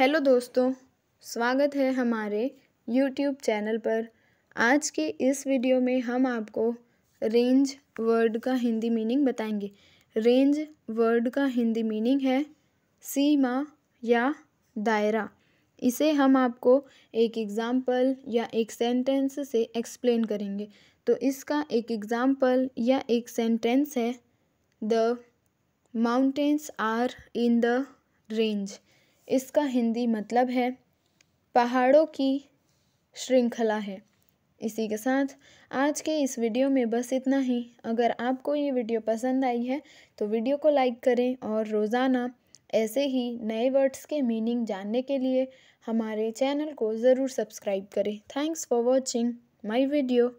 hello दोस्तों स्वागत है हमारे यूट्यूब चैनल पर आज के इस वीडियो में हम आपको रेंज वर्ड का हिंदी मीनिंग बताएंगे रेंज वर्ड का हिंदी मीनिंग है सीमा या दायरा इसे हम आपको एक एग्ज़ाम्पल या एक सेंटेंस से एक्सप्लेन करेंगे तो इसका एक एग्ज़ाम्पल या एक सेंटेंस है the mountains are in the range इसका हिंदी मतलब है पहाड़ों की श्रृंखला है इसी के साथ आज के इस वीडियो में बस इतना ही अगर आपको ये वीडियो पसंद आई है तो वीडियो को लाइक करें और रोज़ाना ऐसे ही नए वर्ड्स के मीनिंग जानने के लिए हमारे चैनल को ज़रूर सब्सक्राइब करें thanks for watching my video